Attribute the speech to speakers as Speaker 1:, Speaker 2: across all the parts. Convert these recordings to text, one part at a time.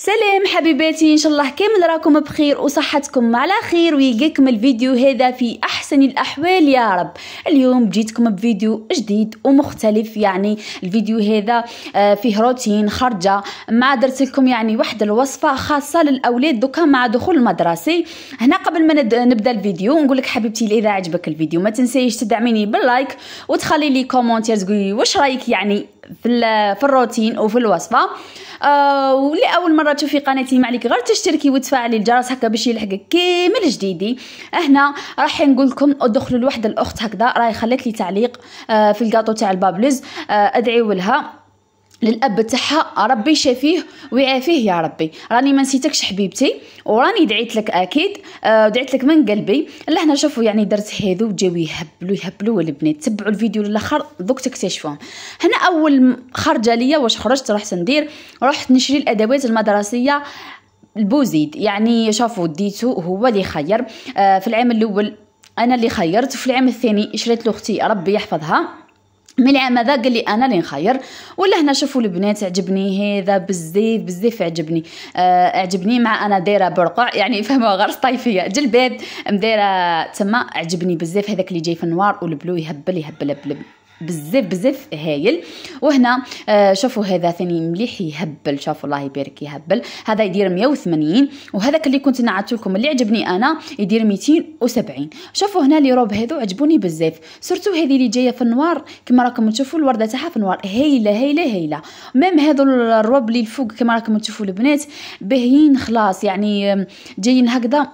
Speaker 1: سلام حبيباتي ان شاء الله كامل راكم بخير وصحتكم على خير ويلقاكم الفيديو هذا في احسن الاحوال يا رب اليوم جيتكم بفيديو جديد ومختلف يعني الفيديو هذا آه، فيه روتين خرجه ما درت لكم يعني واحد الوصفه خاصه للاولاد دوكا مع دخول المدرسي هنا قبل ما نبدا الفيديو نقول لك حبيبتي اذا عجبك الفيديو ما تنسيش تدعميني باللايك وتخلي لي كومونتير تقولي واش رايك يعني في, في الروتين وفي الوصفه آه، ولاول مره تشوفي قناتي ما عليك غير تشتركي وتفعلي الجرس هكا باش يلحقك كامل جديدي هنا راح نقول لكم ادخلوا لوحده الاخت هكذا راهي خلات لي تعليق آه، في الكاطو تاع البابلز آه، ادعيوا لها للاب تاعها ربي يشافيه ويعافيه يا ربي راني ما نسيتكش حبيبتي وراني دعيت لك اكيد آه دعيت لك من قلبي لهنا شوفوا يعني درت هذو جاو يهبلوا يهبلوا البنات تبعوا الفيديو للاخر دوك تكتشفوهم هنا اول خرجه ليا واش خرجت رحت ندير رحت نشري الادوات المدرسيه البوزيد يعني شافوا ديتو هو اللي خير آه في العام الاول انا اللي خيرت في العام الثاني شريت لاختي ربي يحفظها من العام هذا قال لي انا اللي نخير ولا هنا شوفوا البنات عجبني هذا بزاف بزاف عجبني آه عجبني مع انا دايره برقع يعني فهموا غير طايفيه جلباب مدايره تما عجبني بزاف هذاك اللي جاي في النوار والبلو يهبل يهبل, بلبل بزاف بزاف هايل وهنا آه شوفوا هذا ثاني مليح يهبل شوفوا الله يبارك يهبل هذا يدير 180 وهذاك اللي كنت نعدت لكم اللي عجبني انا يدير 270 شوفوا هنا لي روب هذو عجبوني بزاف سورتو هذه اللي جايه في النوار كما راكم تشوفوا الورده تاعها في النوار هايله هايله هايله ميم هذو الروب اللي الفوق كما راكم تشوفوا البنات باهيين خلاص يعني جايين هكذا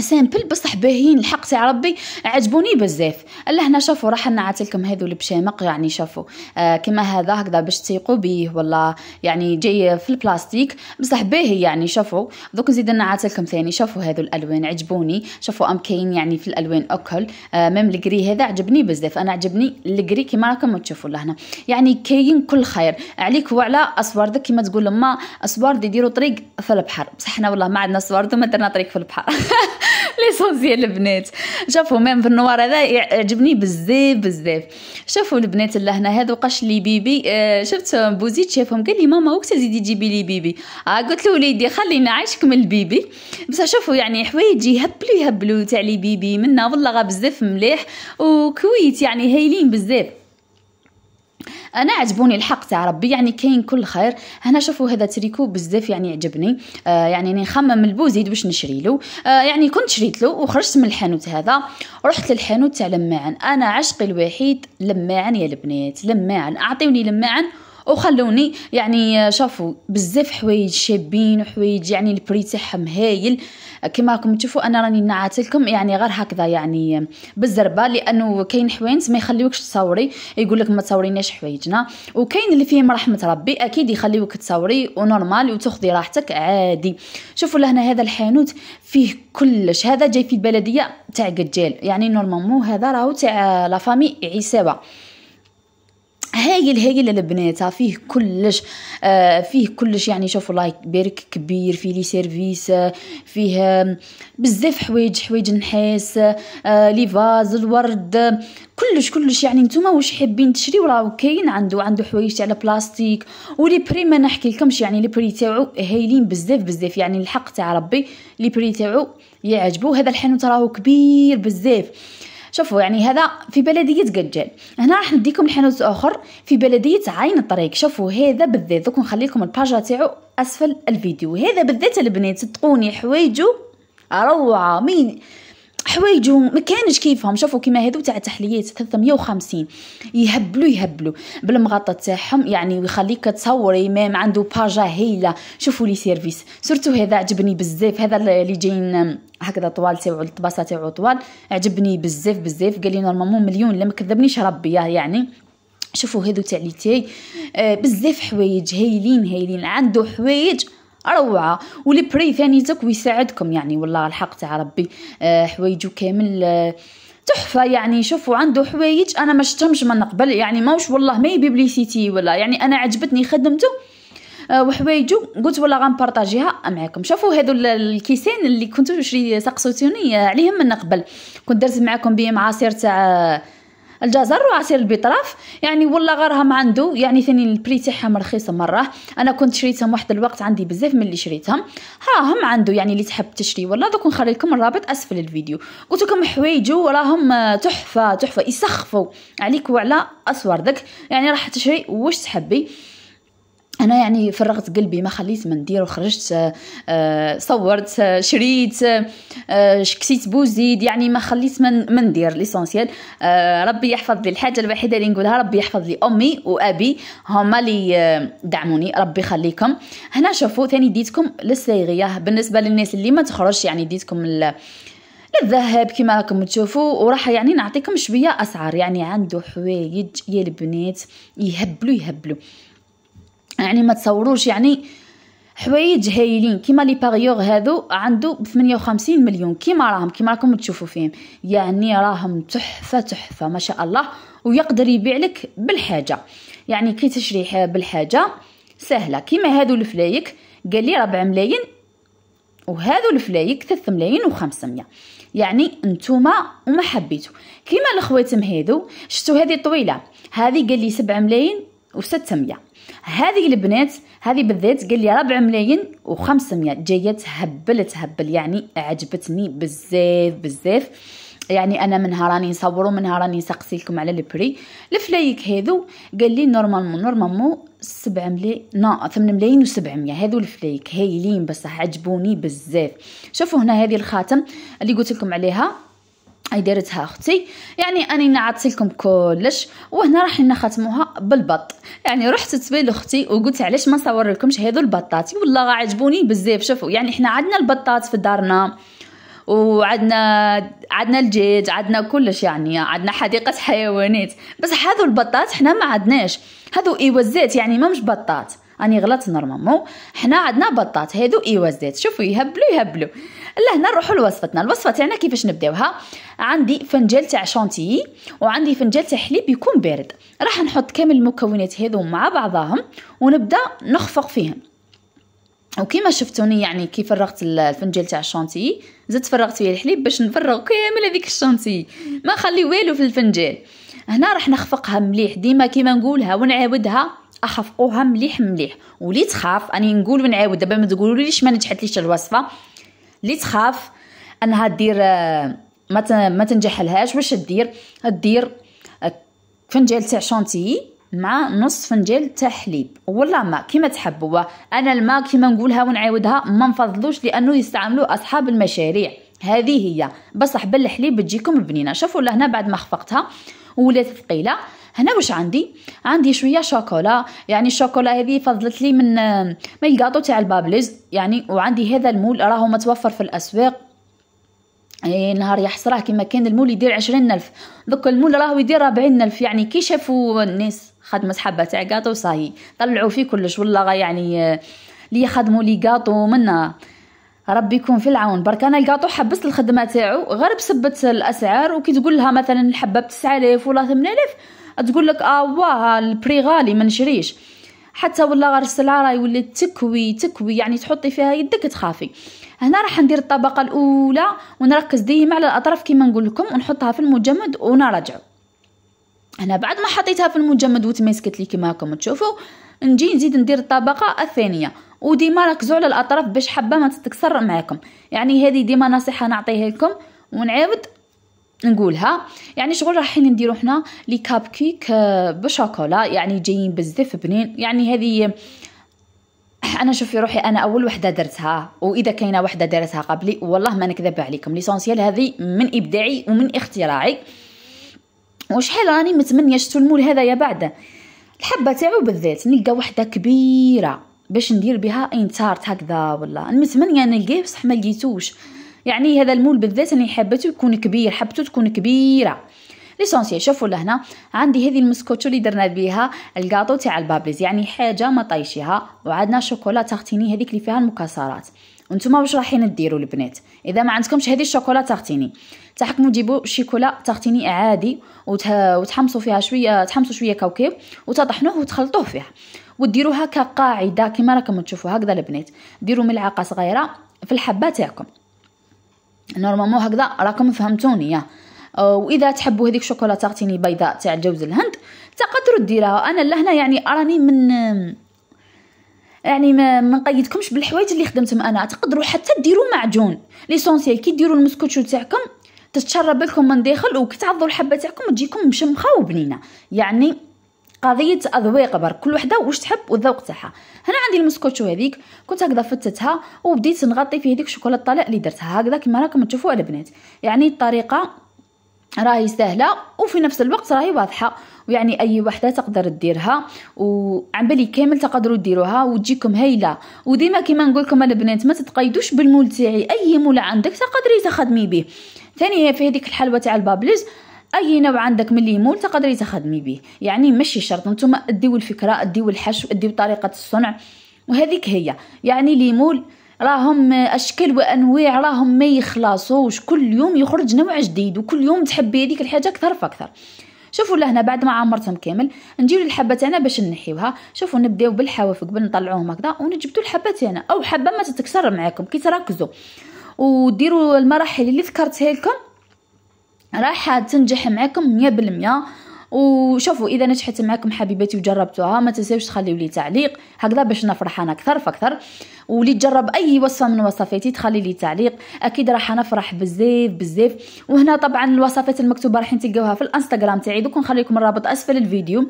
Speaker 1: سامبل بصح باهيين الحق تاع ربي عجبوني بزاف هنا شافوا راح نعت لكم هذو البشامق يعني شافوا آه كما هذا هكذا باش تيقوا به ولا يعني جاي في البلاستيك بصح باهي يعني شافوا دوك نزيد نعت لكم ثاني شافوا هذو الالوان عجبوني شافوا ام كاين يعني في الالوان اكل آه ميم الكري هذا عجبني بزاف انا عجبني الكري كما راكم تشوفوا لهنا يعني كاين كل خير عليك وعلى اسواردك كما تقول ما اسوارد يديروا طريق في البحر بصح حنا والله ما عندنا اسوارد وما درنا طريق في البحر ليسونس ديال البنات شافوا ميم في النوار هذا عجبني بزاف بزاف شافوا البنات اللي هنا هذو قش لي بيبي آه، شفت بوزيت شافهم قال لي ماما وقت تزيدي تجيبي لي بيبي آه قلت له وليدي خلينا عايشك من البيبي بصح شوفوا يعني حوايج يهبلوا يهبلوا تاع لي بيبي منا والله غا بزاف مليح وكويت يعني هايلين بزاف انا عجبوني الحق تاع ربي يعني كاين كل خير هنا شوفوا هذا تريكو بزاف يعني عجبني آه يعني نخمم البوزيد باش نشري له آه يعني كنت شريت له وخرجت من الحانوت هذا رحت للحانوت تاع لماعن انا عشقي الوحيد لماعن يا البنات لماعن اعطيوني لماعن وخلوني يعني شافوا بزاف حوايج شابين وحوايج يعني البري تاعهم هايل كما راكم تشوفوا انا راني نعات لكم يعني غير هكذا يعني بالزربه لانه كاين حوايج ما يخليوكش تصوري يقول لك ما تصوريناش حوايجنا وكاين اللي فيهم رحمه ربي اكيد يخليوك تصوري ونورمال وتاخذي راحتك عادي شوفوا لهنا هذا الحانوت فيه كلش هذا جاي في البلديه تاع قجال يعني نورمالمون هذا راهو تاع لا فامي عيساوه هايل هايل البنات آه، فيه كلش آه، فيه كلش يعني شوفوا لايك بيرك كبير فيه لي سيرفيس آه، فيه بزاف حوايج حوايج نحاس لي فاز الورد كلش كلش يعني نتوما واش حابين تشريو راه كاين عنده عنده حوايج تاع البلاستيك ولي بري ما نحكي لكمش يعني لي بري تاعو هايلين بزاف بزاف يعني الحق تاع ربي لي بري تاعو يعجبو هذا الحانوت راهو كبير بزاف شوفوا يعني هذا في بلديه قجل هنا راح نديكم الحنوت اخر في بلديه عين الطريق شوفوا هذا بالذات دوك نخلي لكم الباجا تاعو اسفل الفيديو هذا بالذات البنات صدقوني حوايجو روعه مين حوايجو ما كانش كيفهم شوفوا كيما هذو تاع تحليات 350 يهبلوا يهبلوا بالمغطى تاعهم يعني ويخليك تصوري مام عنده باجا هايله شوفوا لي سيرفيس سورتو هذا عجبني بزاف هذا اللي جايين هكذا طوال تاعو الطباسه تاعو طوال عجبني بزاف بزاف قال لي نورمالمون مليون لا ما كذبنيش ربي يعني شوفوا هذو تاع لي تاي آه، بزاف حوايج هايلين هايلين عنده حوايج روعه ولي بري ثاني تك ويساعدكم يعني والله الحق تاع ربي آه، حوايجو كامل آه، تحفه يعني شوفوا عنده حوايج انا ما شتمش من قبل يعني ماوش والله ما بيبليسيتي ولا يعني انا عجبتني خدمته آه، وحوايجو قلت ولا غنبارطاجيها معاكم شوفوا هادو الكيسين اللي كنتو شري سقسوتوني عليهم من قبل كنت درت معاكم بهم عصير تاع الجزر وعصير البطراف يعني والله غيرهم عنده يعني ثاني البري تاعهم رخيصه مره انا كنت شريتهم واحد الوقت عندي بزاف من اللي شريتهم راهم عنده يعني اللي تحب تشري والله دوك نخلي لكم الرابط اسفل الفيديو قلت لكم حوايجو راهم تحفه تحفه يسخفوا عليك وعلى اسواردك يعني راح تشري واش تحبي انا يعني فرغت قلبي ما خليت ما ندير وخرجت آه، صورت آه، شريت آه، شكسيت بوزيد يعني ما خليت ما ندير ليسونسيال ربي يحفظ لي الحاجه الوحيده اللي نقولها ربي يحفظ لي امي وابي هما اللي دعموني ربي يخليكم هنا شوفوا ثاني ديتكم للصيغيه بالنسبه للناس اللي ما تخرجش يعني ديتكم للذهب كما راكم تشوفوا وراح يعني نعطيكم شويه اسعار يعني عنده حوايج يا البنات يهبلوا يهبلوا يعني ما تصوروش يعني حوايج هايلين كيما لي باغيور هادو عنده ب 58 مليون كيما راهم كيما راكم تشوفوا فيهم يعني راهم تحفه تحفه ما شاء الله ويقدر يبيع لك بالحاجه يعني كي تشري بالحاجه سهله كيما هادو الفلايك قال لي 4 ملايين وهادو الفلايك 3 ملايين و500 يعني نتوما وما حبيتو كيما الخواتم هادو شفتوا هذه طويله هذه قال لي 7 ملايين وست 600 هذه البنات هذه بالذات قال لي ربع ملايين و500 جايه تهبل تهبل يعني عجبتني بزاف بزاف يعني انا منها راني نصور ومنها راني نسقسي لكم على البري الفلايك هذو قال لي نورمالمون نورمالمون 7 ملايين نا 8 ملايين و700 هذو الفلايك هايلين بصح عجبوني بزاف شوفوا هنا هذه الخاتم اللي قلت لكم عليها اي دارتها اختي يعني اني نعطيت لكم كلش وهنا راح نختموها بالبط يعني رحت تبي لاختي وقلت علاش ما صور لكمش هذو البطاطي والله عجبوني بزاف شوفوا يعني احنا عندنا البطات في دارنا وعندنا عندنا الجيج عندنا كلش يعني عندنا حديقة حيوانات بس هذو البطات احنا ما عندناش هذو ايوزات يعني ما مش بطات راني غلط نورمالمون حنا عندنا بطاط هادو ايوازات شوفوا يهبلوا يهبلوا لهنا نروحوا لوصفتنا الوصفه تاعنا كيفاش نبداوها عندي فنجال تاع شونتيي وعندي فنجال تاع حليب يكون بارد راح نحط كامل المكونات هادو مع بعضهم ونبدا نخفق فيهم وكما شفتوني يعني كي فرغت الفنجال تاع الشونتي زدت فرغت فيه الحليب باش نفرغ كامل هذيك الشونتي ما نخلي والو في الفنجال هنا راح نخفقها مليح ديما كيما نقولها ونعاودها اخفقوها مليح مليح ولي تخاف اني نقول ونعاود دابا ما ليش ما نجحت ليش الوصفه لي تخاف انها دير آه، ما ما لهاش واش دير دير آه، فنجال تاع شانتي مع نص فنجال تاع حليب ولا ما كيما تحبوا انا الماء كيما نقولها ونعاودها ما نفضلوش لانه يستعملوا اصحاب المشاريع هذه هي بصح بالحليب تجيكم بنينه شوفوا لهنا بعد ما خفقتها ولات ثقيله هنا واش عندي عندي شويه شوكولا يعني الشوكولا هذه فضلت لي من من الكاطو تاع البابليز يعني وعندي هذا المول راهو متوفر في الاسواق اي نهار يحصراه كما كان المول يدير عشرين الف دوك المول راهو يدير ربعين الف يعني كي شافوا الناس خدمة حبة تاع كاطو صاي طلعوا فيه كلش والله يعني لي خدموا لي كاطو منا ربي يكون في العون برك انا الكاطو حبست الخدمه تاعو غير بسبت الاسعار وكي تقول لها مثلا الحبه ب 9000 ولا 8000 تقول لك اه واه البري غالي ما نشريش حتى ولا غير السلعه راهي ولات تكوي تكوي يعني تحطي فيها يدك تخافي هنا راح ندير الطبقه الاولى ونركز ديما على الاطراف كيما نقول لكم ونحطها في المجمد ونرجع هنا بعد ما حطيتها في المجمد وتماسكت لي كيما راكم تشوفوا نجي نزيد ندير الطبقه الثانيه وديما ركزوا على الاطراف باش حبه ما تتكسر معاكم يعني هذه ديما نصيحه نعطيها لكم ونعاود نقولها يعني شغل رايحين نديرو حنا لي كاب آه، كيك بشوكولا يعني جايين بزاف بنين يعني هذه انا شوف في روحي انا اول وحده درتها واذا كاينه وحده دارتها قبلي والله ما نكذب عليكم ليسونسيال هذه من ابداعي ومن اختراعي وشحال راني متمنيه شتو المول هذا يا بعد الحبه تاعو بالذات نلقى وحده كبيره باش ندير بها انتارت هكذا والله متمنيه نلقيه بصح ما لقيتوش يعني هذا المول بالذات راني حابته يكون كبير حبته تكون كبيره ليسونسي شوفوا لهنا عندي هذه المسكوتو اللي درنا بها الكاطو تاع البابليز يعني حاجه ما طايشيها وعندنا شوكولا تختيني هذيك اللي فيها المكسرات وانتم واش رايحين ديروا البنات اذا ما عندكمش هذه الشوكولا تختيني تحكموا تجيبوا شيكولا تختيني عادي وتحمصوا فيها شويه تحمصوا شويه كوكيب وتطحنوه وتخلطوه فيها وديروها كقاعده كما راكم تشوفوا هكذا البنات ديروا ملعقه صغيره في الحبه تاعكم نورمالمون هكذا راكم فهمتوني يا واذا تحبوا هذيك شوكولاتاتيني بيضاء تاع جوز الهند تقدروا ديرها انا لهنا يعني راني من يعني ما منقيدكمش بالحوايج اللي خدمتهم انا تقدروا حتى ديروا معجون ليسونسيال كي ديروا المسكوتشو تاعكم تتشرب لكم من داخل وكي تعضوا الحبه تاعكم تجيكم مشمخه وبنينه يعني قضيه اذواق بر كل وحده واش تحب والذوق تاعها هنا عندي المسكوتشو هذيك كنت هكذا فتتها وبديت نغطي فيه هذيك الشوكولاطه طالع اللي درتها هكذا كما راكم تشوفوا البنات يعني الطريقه راهي سهله وفي نفس الوقت راهي واضحه ويعني اي وحده تقدر ديرها وعن بالي كامل تقدروا ديروها وتجيكم هايله وديما كيما نقول لكم البنات ما تتقيدوش بالمول تاعي اي مول عندك تقدري تخدمي به ثاني في هذيك الحلوه تاع البابلز اي نوع عندك من الليمون تقدري تخدمي به يعني ماشي شرط نتوما اديو الفكره اديو الحشو اديو طريقه الصنع وهذيك هي يعني ليمون راهم اشكال وانواع راهم ما يخلصوش كل يوم يخرج نوع جديد وكل يوم تحبي هذيك الحاجه اكثر فاكثر شوفوا لهنا بعد ما عمرتهم كامل نجيو للحبه تاعنا باش نحيوها شوفوا نبداو بالحواف قبل نطلعوهم هكذا ونجبدوا الحبه تاعنا او حبه ما تتكسر معاكم كي تركزوا وديروا المراحل اللي ذكرتها لكم راح تنجح معاكم مية بالمية وشوفوا اذا نجحت معكم حبيباتي وجربتوها ما تنساوش تخليوا لي تعليق هكذا باش نفرح انا اكثر فاكثر واللي تجرب اي وصفه من وصفاتي تخلي لي تعليق اكيد راح نفرح بزاف بزاف وهنا طبعا الوصفات المكتوبه راح تلقاوها في الانستغرام تاعي دوك نخلي لكم الرابط اسفل الفيديو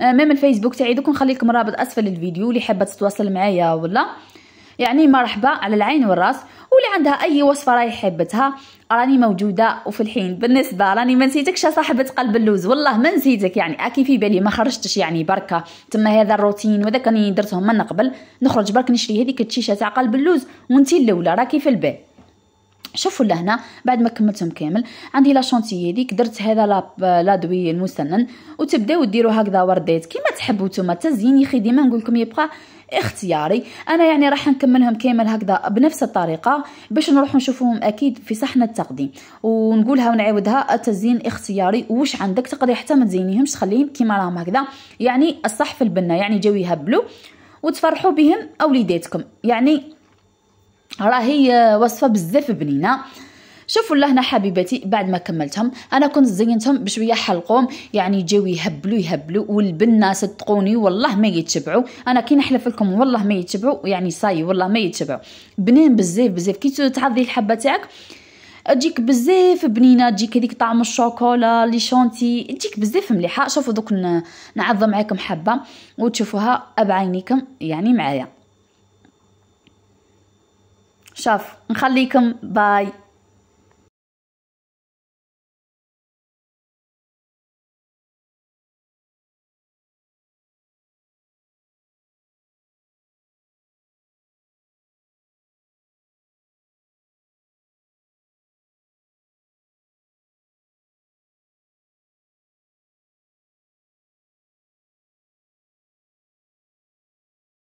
Speaker 1: آه، ميم الفيسبوك تاعي دوك نخلي لكم الرابط اسفل الفيديو اللي حابه تتواصل معايا ولا يعني مرحبا على العين والراس واللي عندها اي وصفه راهي حبتها راني موجوده وفي الحين بالنسبه راني ما نسيتكش يا صاحبه قلب اللوز والله ما نسيتك يعني اكي أه، في بالي ما خرجتش يعني بركه تما هذا الروتين وذاك راني درتهم من قبل نخرج برك نشري هذيك التيشه تاع قلب اللوز وانت الاولى راكي في البال شوفوا لهنا بعد ما كملتهم كامل عندي لا شونتي هذيك درت هذا لا لادوي المسنن وتبداو ديروا هكذا وردات كيما تحبوا نتوما تزيني خي ديما نقول لكم يبقى اختياري انا يعني راح نكملهم كامل هكذا بنفس الطريقه باش نروح نشوفهم اكيد في صحن التقديم ونقولها ونعاودها التزيين اختياري واش عندك تقدري حتى ما تزينيهمش تخليهم كيما راهم هكذا يعني الصح في البنه يعني جاو يهبلوا وتفرحوا بهم اوليداتكم يعني راهي وصفه بزاف بنينه شوفوا لهنا حبيباتي بعد ما كملتهم انا كنت زينتهم بشويه حلقوم يعني جاو يهبلوا يهبلوا والبنا صدقوني والله ما يتشبعوا انا كي نحلف لكم والله ما يتشبعوا يعني صاي والله ما يتشبعوا بنين بزاف بزاف كي تعضي الحبه تاعك تجيك بزاف بنينه تجيك هذيك طعم الشوكولا لي شونتي تجيك بزاف مليحه شوفوا دوك نعظم معاكم حبه وتشوفوها بعينيكم يعني معايا شاف نخليكم باي